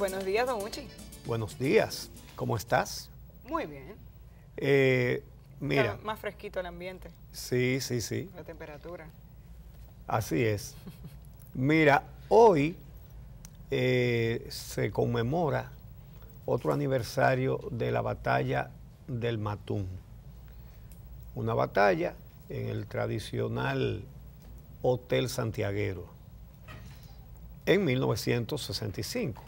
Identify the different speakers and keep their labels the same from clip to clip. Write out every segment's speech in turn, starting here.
Speaker 1: Buenos días, don Uchi.
Speaker 2: Buenos días, ¿cómo estás? Muy bien. Eh, mira.
Speaker 1: más fresquito el ambiente.
Speaker 2: Sí, sí, sí.
Speaker 1: La temperatura.
Speaker 2: Así es. mira, hoy eh, se conmemora otro aniversario de la batalla del Matún. Una batalla en el tradicional Hotel Santiaguero en 1965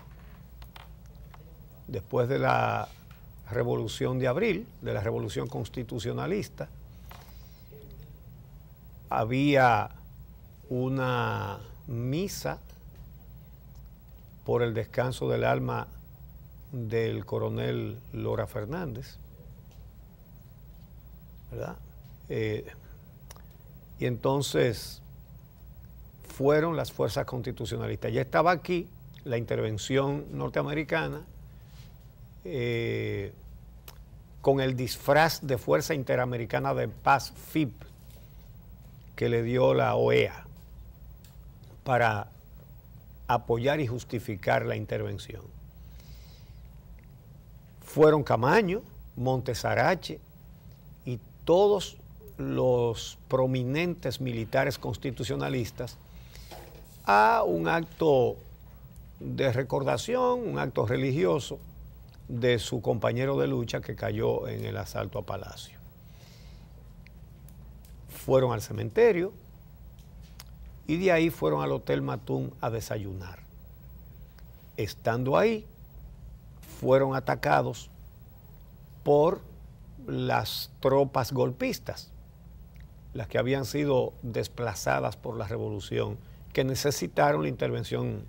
Speaker 2: después de la revolución de abril, de la revolución constitucionalista, había una misa por el descanso del alma del coronel Lora Fernández, ¿verdad? Eh, y entonces fueron las fuerzas constitucionalistas. Ya estaba aquí la intervención norteamericana eh, con el disfraz de Fuerza Interamericana de Paz FIP que le dio la OEA para apoyar y justificar la intervención. Fueron Camaño, Montesarache y todos los prominentes militares constitucionalistas a un acto de recordación, un acto religioso, de su compañero de lucha que cayó en el asalto a Palacio. Fueron al cementerio y de ahí fueron al Hotel Matún a desayunar. Estando ahí, fueron atacados por las tropas golpistas, las que habían sido desplazadas por la revolución, que necesitaron la intervención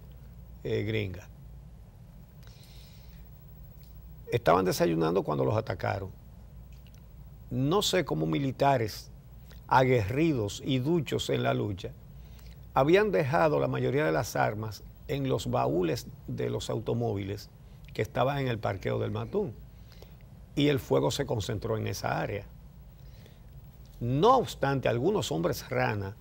Speaker 2: eh, gringa estaban desayunando cuando los atacaron. No sé cómo militares aguerridos y duchos en la lucha habían dejado la mayoría de las armas en los baúles de los automóviles que estaban en el parqueo del Matún. Y el fuego se concentró en esa área. No obstante, algunos hombres rana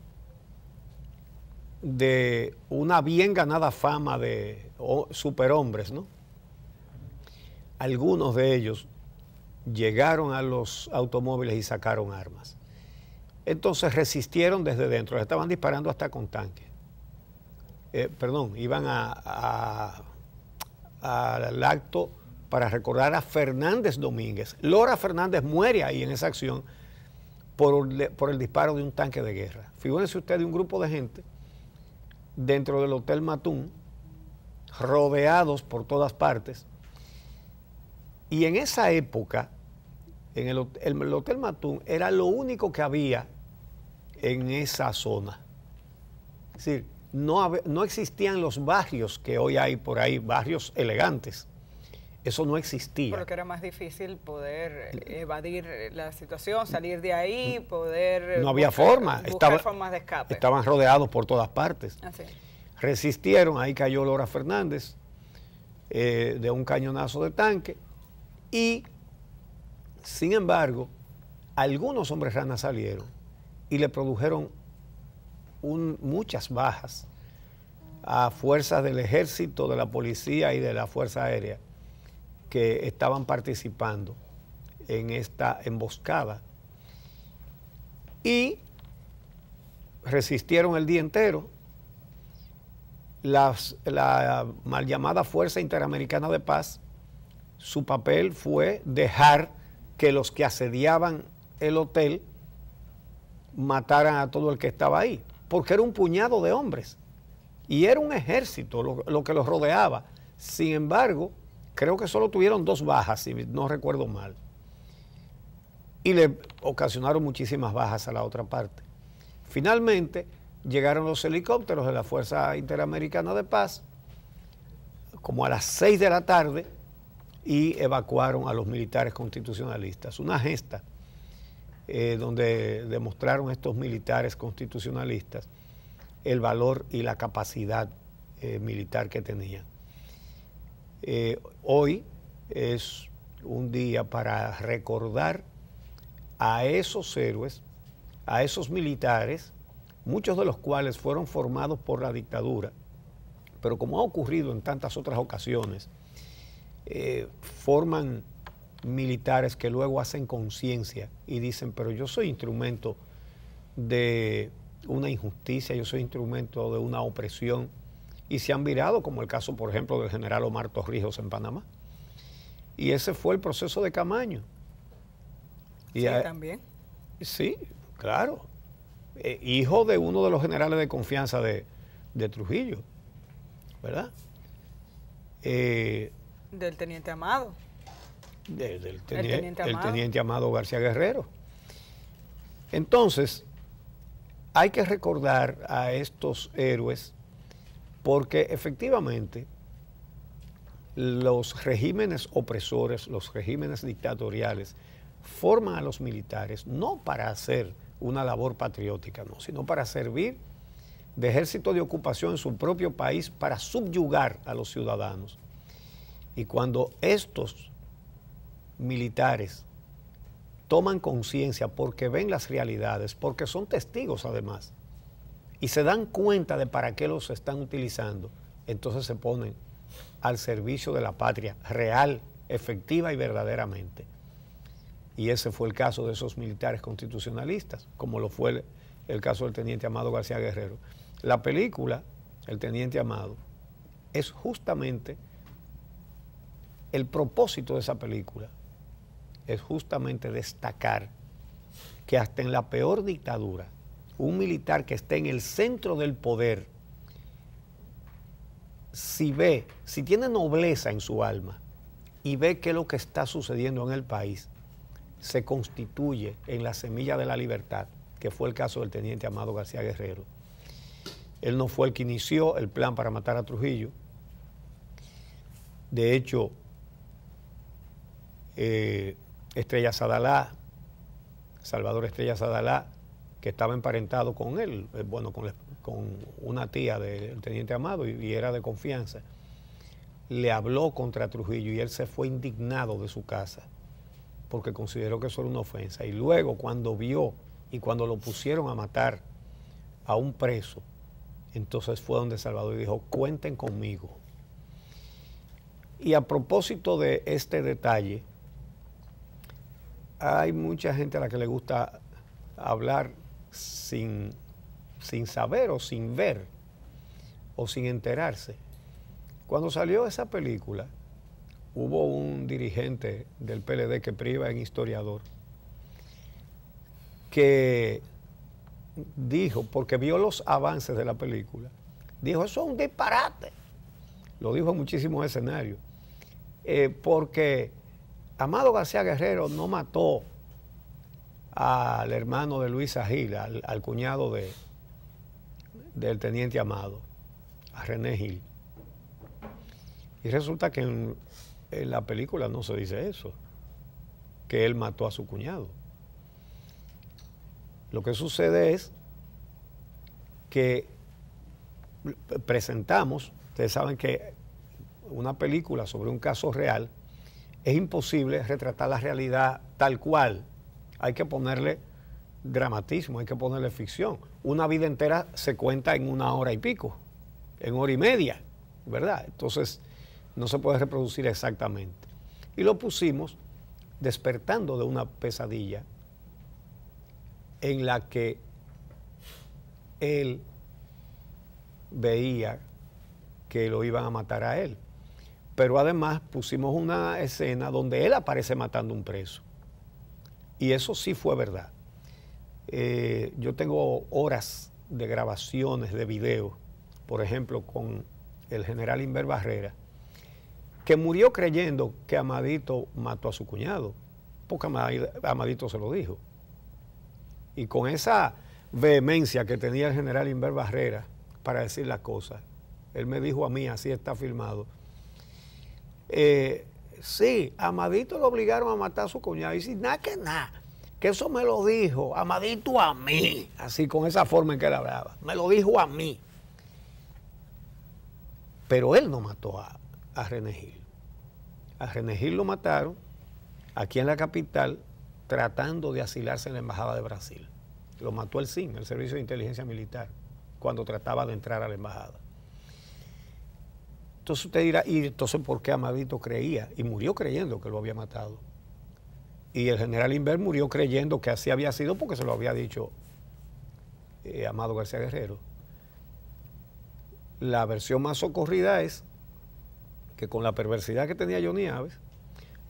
Speaker 2: de una bien ganada fama de superhombres, ¿no? algunos de ellos llegaron a los automóviles y sacaron armas. Entonces resistieron desde dentro, estaban disparando hasta con tanques. Eh, perdón, iban al acto para recordar a Fernández Domínguez. Lora Fernández muere ahí en esa acción por, el disparo de un tanque de guerra. Figúrense usted un grupo de gente dentro del Hotel Matún, rodeados por todas partes, y en esa época, en el, Hotel Matún era lo único que había en esa zona. Es decir, no, existían los barrios que hoy hay por ahí, barrios elegantes. Eso no existía. Porque
Speaker 1: era más difícil poder evadir la situación, salir de ahí, poder... No había forma. Buscar Estaba, formas de escape.
Speaker 2: Estaban rodeados por todas partes. Ah, Resistieron, ahí cayó Laura Fernández eh, de un cañonazo de tanque y, sin embargo, algunos hombres ranas salieron y le produjeron muchas bajas a fuerzas del ejército, de la policía y de la Fuerza Aérea que estaban participando en esta emboscada. Y resistieron el día entero. la mal llamada Fuerza Interamericana de Paz su papel fue dejar que los que asediaban el hotel mataran a todo el que estaba ahí, porque era un puñado de hombres y era un ejército lo, que los rodeaba. Sin embargo, creo que solo tuvieron dos bajas, si no recuerdo mal, y le ocasionaron muchísimas bajas a la otra parte. Finalmente, llegaron los helicópteros de la Fuerza Interamericana de Paz, como a las 6 de la tarde, y evacuaron a los militares constitucionalistas. Una gesta eh, donde demostraron estos militares constitucionalistas el valor y la capacidad eh, militar que tenían. Eh, hoy es un día para recordar a esos héroes, a esos militares, muchos de los cuales fueron formados por la dictadura, pero como ha ocurrido en tantas otras ocasiones, eh, forman militares que luego hacen conciencia y dicen, pero yo soy instrumento de una injusticia, yo soy instrumento de una opresión, y se han virado, como el caso, por ejemplo, del general Omar Torrijos en Panamá. Y ese fue el proceso de Camaño. Y sí, también. Sí, claro. Eh, hijo de uno de los generales de confianza de, de Trujillo, ¿verdad? Eh,
Speaker 1: del teniente Amado.
Speaker 2: del teniente, Amado. teniente Amado García Guerrero. Entonces, hay que recordar a estos héroes porque efectivamente los regímenes opresores, los regímenes dictatoriales, forman a los militares no para hacer una labor patriótica, no, sino para servir de ejército de ocupación en su propio país para subyugar a los ciudadanos. Y cuando estos militares toman conciencia porque ven las realidades, porque son testigos además, y se dan cuenta de para qué los están utilizando, entonces se ponen al servicio de la patria real, efectiva y verdaderamente. Y ese fue el caso de esos militares constitucionalistas, como lo fue el, caso del teniente Amado García Guerrero. La película, El teniente Amado, es justamente el propósito de esa película es justamente destacar que hasta en la peor dictadura, un militar que esté en el centro del poder, si ve, si tiene nobleza en su alma y ve que lo que está sucediendo en el país se constituye en la semilla de la libertad, que fue el caso del teniente Amado García Guerrero. Él no fue el que inició el plan para matar a Trujillo. De hecho, eh, Estrella Sadalá, Salvador Estrella Sadalá, que estaba emparentado con él, eh, bueno, con, una tía del teniente Amado y, y, era de confianza, le habló contra Trujillo y él se fue indignado de su casa porque consideró que eso era una ofensa. Y luego cuando vio y cuando lo pusieron a matar a un preso, entonces fue donde Salvador dijo, cuenten conmigo. Y a propósito de este detalle, hay mucha gente a la que le gusta hablar sin, sin saber o sin ver o sin enterarse. Cuando salió esa película, hubo un dirigente del PLD que priva en historiador, que dijo, porque vio los avances de la película, dijo, eso es un disparate. Lo dijo en muchísimos escenarios. Eh, porque Amado García Guerrero no mató al hermano de Luisa Gil, al, cuñado de, del teniente Amado, a René Gil. Y resulta que en la película no se dice eso, que él mató a su cuñado. Lo que sucede es que presentamos, ustedes saben que una película sobre un caso real es imposible retratar la realidad tal cual. Hay que ponerle dramatismo, hay que ponerle ficción. Una vida entera se cuenta en una hora y pico, en hora y media, ¿verdad? Entonces no se puede reproducir exactamente. Y lo pusimos despertando de una pesadilla en la que él veía que lo iban a matar a él. Pero además pusimos una escena donde él aparece matando a un preso. Y eso sí fue verdad. Eh, yo tengo horas de grabaciones de video, por ejemplo, con el general Inver Barrera, que murió creyendo que Amadito mató a su cuñado, porque Amadito se lo dijo. Y con esa vehemencia que tenía el general Inver Barrera para decir las cosas, él me dijo a mí, así está filmado, eh, sí, Amadito lo obligaron a matar a su cuñado. Y dice, nada que nada, que eso me lo dijo Amadito a mí, así con esa forma en que él hablaba. Me lo dijo a mí. Pero él no mató a, a René Gil. A René Gil lo mataron aquí en la capital tratando de asilarse en la Embajada de Brasil. Lo mató el CIM, el Servicio de Inteligencia Militar, cuando trataba de entrar a la Embajada. Entonces usted dirá, ¿y entonces por qué Amadito creía? Y murió creyendo que lo había matado. Y el general Inver murió creyendo que así había sido porque se lo había dicho eh, Amado García Guerrero. La versión más socorrida es que con la perversidad que tenía Johnny Aves,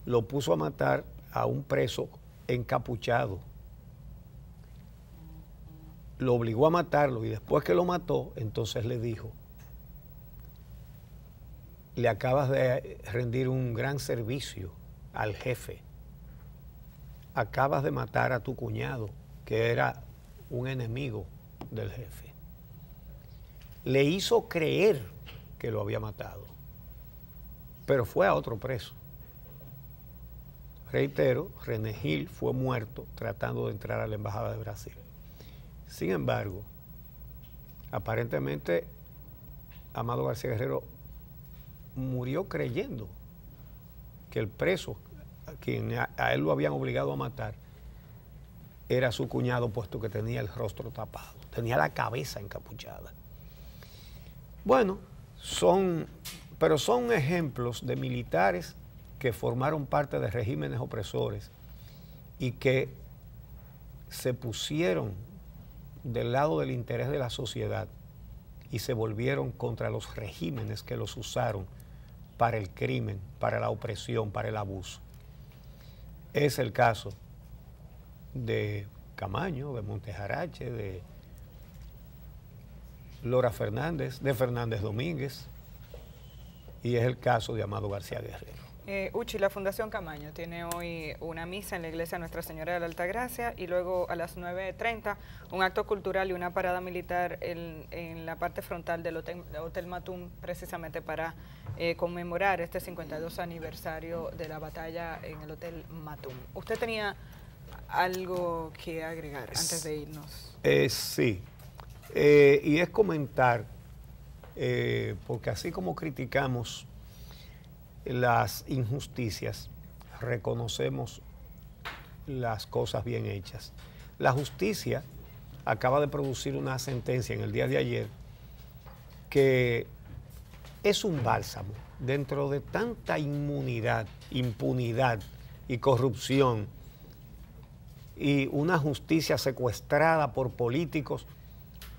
Speaker 2: lo puso a matar a un preso encapuchado. Lo obligó a matarlo y después que lo mató, entonces le dijo, le acabas de rendir un gran servicio al jefe. Acabas de matar a tu cuñado, que era un enemigo del jefe. Le hizo creer que lo había matado, pero fue a otro preso. Reitero, René Gil fue muerto tratando de entrar a la Embajada de Brasil. Sin embargo, aparentemente Amado García Guerrero murió creyendo que el preso, a quien a, él lo habían obligado a matar, era su cuñado, puesto que tenía el rostro tapado, tenía la cabeza encapuchada. Bueno, son, pero son ejemplos de militares que formaron parte de regímenes opresores y que se pusieron del lado del interés de la sociedad y se volvieron contra los regímenes que los usaron para el crimen, para la opresión, para el abuso. Es el caso de Camaño, de Montejarache, de Lora Fernández, de Fernández Domínguez, y es el caso de Amado García Guerrero.
Speaker 1: Eh, Uchi, la Fundación Camaño tiene hoy una misa en la iglesia Nuestra Señora de la Altagracia y luego a las 9.30 un acto cultural y una parada militar en, la parte frontal del Hotel, Matum precisamente para eh, conmemorar este 52 aniversario de la batalla en el Hotel Matum. ¿Usted tenía algo que agregar antes de
Speaker 2: irnos? Eh, sí, eh, y es comentar, porque así como criticamos las injusticias, reconocemos las cosas bien hechas. La justicia acaba de producir una sentencia en el día de ayer que es un bálsamo dentro de tanta inmunidad, impunidad y corrupción y una justicia secuestrada por políticos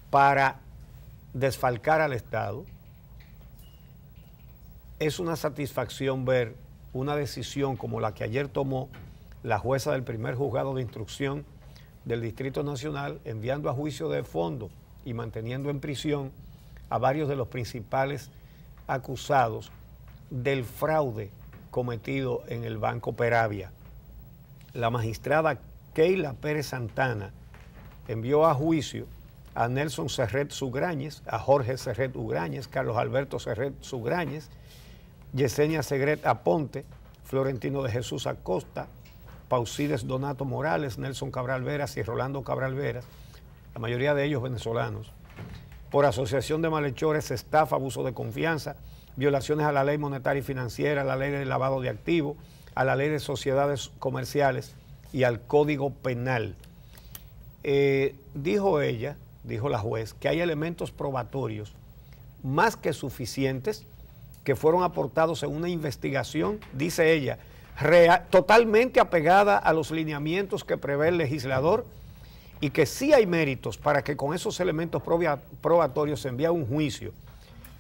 Speaker 2: para desfalcar al Estado, es una satisfacción ver una decisión como la que ayer tomó la jueza del primer juzgado de instrucción del Distrito Nacional, enviando a juicio de fondo y manteniendo en prisión a varios de los principales acusados del fraude cometido en el Banco Peravia. La magistrada Keila Pérez Santana envió a juicio a Nelson Serret Sugrañez, a Jorge Serret Ugrañez, Carlos Alberto Serret Sugrañez, Yesenia Segret Aponte, Florentino de Jesús Acosta, Paucides Donato Morales, Nelson Cabral Veras y Rolando Cabral Veras, la mayoría de ellos venezolanos, por asociación de malhechores, estafa, abuso de confianza, violaciones a la ley monetaria y financiera, a la ley de lavado de activos, a la ley de sociedades comerciales y al Código Penal. Eh, dijo ella, dijo la juez, que hay elementos probatorios más que suficientes que fueron aportados en una investigación, dice ella, totalmente apegada a los lineamientos que prevé el legislador y que sí hay méritos para que con esos elementos probatorios se envíe a un juicio,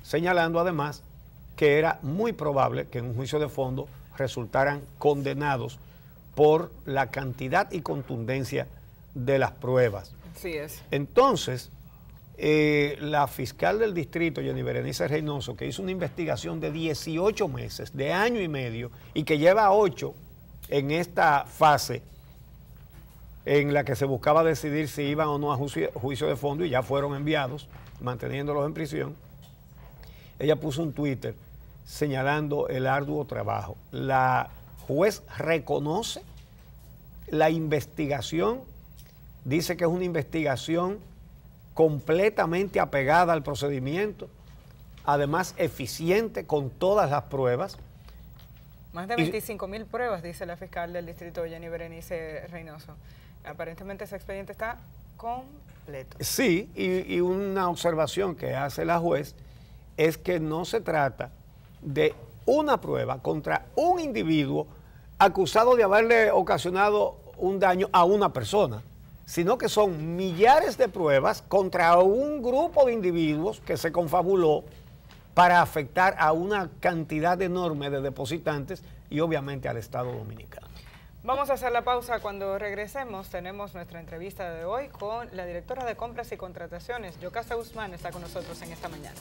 Speaker 2: señalando además que era muy probable que en un juicio de fondo resultaran condenados por la cantidad y contundencia de las pruebas. Así es. Entonces, eh, la fiscal del distrito, Jenny Berenice Reynoso, que hizo una investigación de 18 meses, de año y medio, y que lleva 8 en esta fase en la que se buscaba decidir si iban o no a juicio, juicio de fondo y ya fueron enviados, manteniéndolos en prisión, ella puso un Twitter señalando el arduo trabajo. La juez reconoce la investigación, dice que es una investigación completamente apegada al procedimiento, además eficiente con todas las pruebas.
Speaker 1: Más de 25 mil pruebas, dice la fiscal del distrito Jenny Berenice Reynoso. Aparentemente ese expediente está completo.
Speaker 2: Sí, y, y una observación que hace la juez es que no se trata de una prueba contra un individuo acusado de haberle ocasionado un daño a una persona sino que son millares de pruebas contra un grupo de individuos que se confabuló para afectar a una cantidad enorme de depositantes y obviamente al Estado Dominicano.
Speaker 1: Vamos a hacer la pausa cuando regresemos. Tenemos nuestra entrevista de hoy con la directora de compras y contrataciones, Yocasta Guzmán, está con nosotros en esta mañana.